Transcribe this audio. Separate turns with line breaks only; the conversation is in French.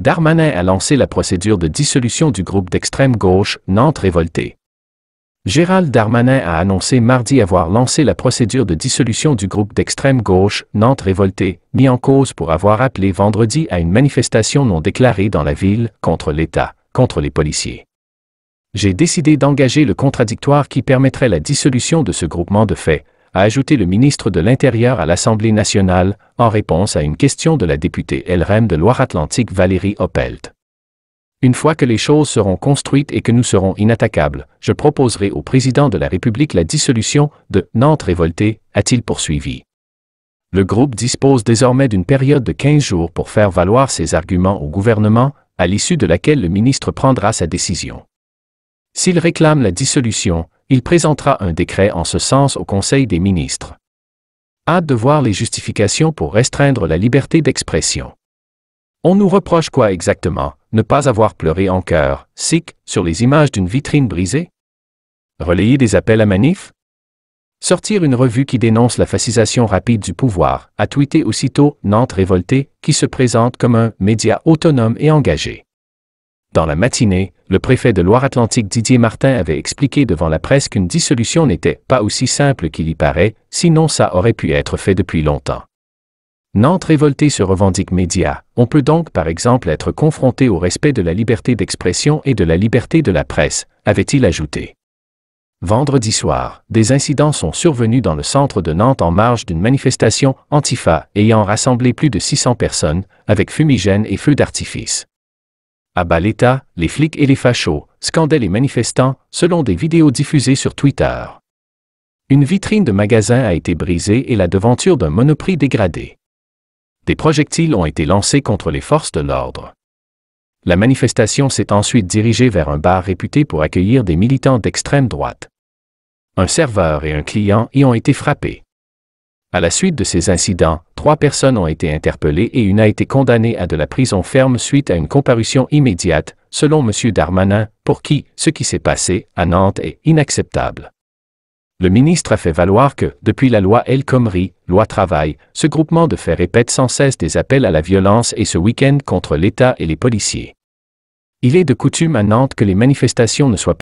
Darmanin a lancé la procédure de dissolution du groupe d'extrême gauche Nantes Révoltée. Gérald Darmanin a annoncé mardi avoir lancé la procédure de dissolution du groupe d'extrême gauche Nantes Révoltée, mis en cause pour avoir appelé vendredi à une manifestation non déclarée dans la ville contre l'État, contre les policiers. J'ai décidé d'engager le contradictoire qui permettrait la dissolution de ce groupement de faits, a ajouté le ministre de l'Intérieur à l'Assemblée nationale, en réponse à une question de la députée LRM e de Loire-Atlantique Valérie Oppelt. Une fois que les choses seront construites et que nous serons inattaquables, je proposerai au président de la République la dissolution de Nantes révoltée, a-t-il poursuivi. Le groupe dispose désormais d'une période de 15 jours pour faire valoir ses arguments au gouvernement, à l'issue de laquelle le ministre prendra sa décision. S'il réclame la dissolution, il présentera un décret en ce sens au Conseil des ministres. Hâte de voir les justifications pour restreindre la liberté d'expression. On nous reproche quoi exactement Ne pas avoir pleuré en cœur, sic, sur les images d'une vitrine brisée Relayer des appels à manif Sortir une revue qui dénonce la fascisation rapide du pouvoir, a tweeté aussitôt Nantes révoltée, qui se présente comme un média autonome et engagé. Dans la matinée, le préfet de Loire-Atlantique Didier Martin avait expliqué devant la presse qu'une dissolution n'était pas aussi simple qu'il y paraît, sinon ça aurait pu être fait depuis longtemps. Nantes révoltée se revendique média. On peut donc par exemple être confronté au respect de la liberté d'expression et de la liberté de la presse, avait-il ajouté. Vendredi soir, des incidents sont survenus dans le centre de Nantes en marge d'une manifestation Antifa ayant rassemblé plus de 600 personnes, avec fumigènes et feux d'artifice à bas l'État, les flics et les fachos, scandaient les manifestants, selon des vidéos diffusées sur Twitter. Une vitrine de magasin a été brisée et la devanture d'un monoprix dégradée. Des projectiles ont été lancés contre les forces de l'ordre. La manifestation s'est ensuite dirigée vers un bar réputé pour accueillir des militants d'extrême droite. Un serveur et un client y ont été frappés. À la suite de ces incidents, trois personnes ont été interpellées et une a été condamnée à de la prison ferme suite à une comparution immédiate, selon M. Darmanin, pour qui ce qui s'est passé à Nantes est inacceptable. Le ministre a fait valoir que, depuis la loi El Khomri, loi travail, ce groupement de faits répète sans cesse des appels à la violence et ce week-end contre l'État et les policiers. Il est de coutume à Nantes que les manifestations ne soient